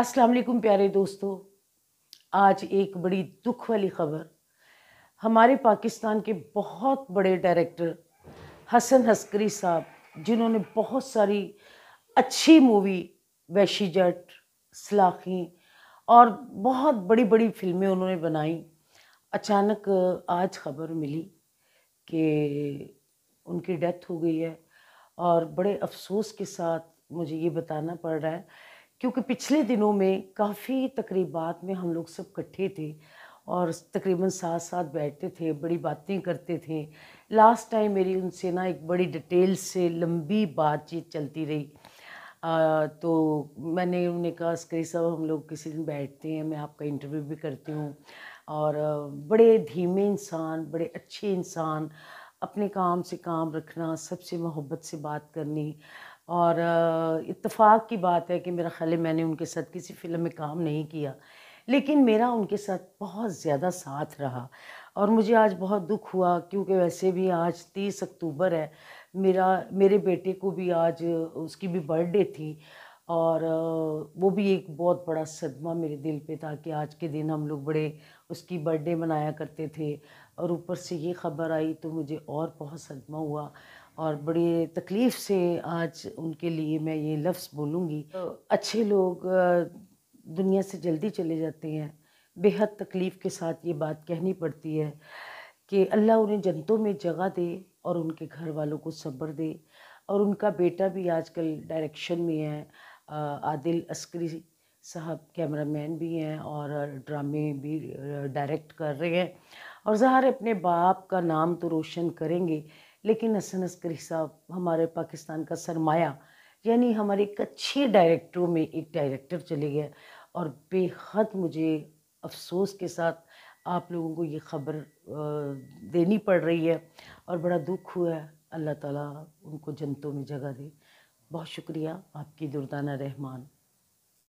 अस्सलाम वालेकुम प्यारे दोस्तों आज एक बड़ी दुख वाली खबर हमारे पाकिस्तान के बहुत बड़े डायरेक्टर हसन हस्करी साहब जिन्होंने बहुत सारी अच्छी मूवी वैशी जट सलाखी और बहुत बड़ी बड़ी फिल्में उन्होंने बनाई अचानक आज खबर मिली कि उनकी डेथ हो गई है और बड़े अफसोस के साथ मुझे ये बताना पड़ रहा है क्योंकि पिछले दिनों में काफ़ी तकरीबात में हम लोग सब इकट्ठे थे और तकरीबन साथ साथ बैठते थे बड़ी बातें करते थे लास्ट टाइम मेरी उनसे ना एक बड़ी डिटेल से लंबी बातचीत चलती रही आ, तो मैंने उन्हें कहा स्करी साहब हम लोग किसी दिन बैठते हैं मैं आपका इंटरव्यू भी करती हूँ और बड़े धीमे इंसान बड़े अच्छे इंसान अपने काम से काम रखना सबसे मोहब्बत से बात करनी और इत्तेफाक की बात है कि मेरा ख्याल मैंने उनके साथ किसी फिल्म में काम नहीं किया लेकिन मेरा उनके साथ बहुत ज़्यादा साथ रहा और मुझे आज बहुत दुख हुआ क्योंकि वैसे भी आज तीस अक्टूबर है मेरा मेरे बेटे को भी आज उसकी भी बर्थडे थी और वो भी एक बहुत बड़ा सदमा मेरे दिल पे था कि आज के दिन हम लोग बड़े उसकी बर्थडे मनाया करते थे और ऊपर से ये खबर आई तो मुझे और बहुत सदमा हुआ और बड़ी तकलीफ़ से आज उनके लिए मैं ये लफ्ज़ बोलूँगी तो अच्छे लोग दुनिया से जल्दी चले जाते हैं बेहद तकलीफ़ के साथ ये बात कहनी पड़ती है कि अल्लाह उन्हें जनतों में जगह दे और उनके घर वालों को सब्र दे और उनका बेटा भी आजकल डायरेक्शन में है आदिल अस्करी साहब कैमरामैन भी हैं और ड्रामे भी डायरेक्ट कर रहे हैं और ज़ाहिर अपने बाप का नाम तो रोशन करेंगे लेकिन हसन अस्करी साहब हमारे पाकिस्तान का सरमाया यानी हमारे एक अच्छे डायरेक्टरों में एक डायरेक्टर चले गए और बेहद मुझे अफसोस के साथ आप लोगों को ये खबर देनी पड़ रही है और बड़ा दुख हुआ है अल्लाह ताला उनको जनतों में जगह दे बहुत शुक्रिया आपकी दुर्दाना रहमान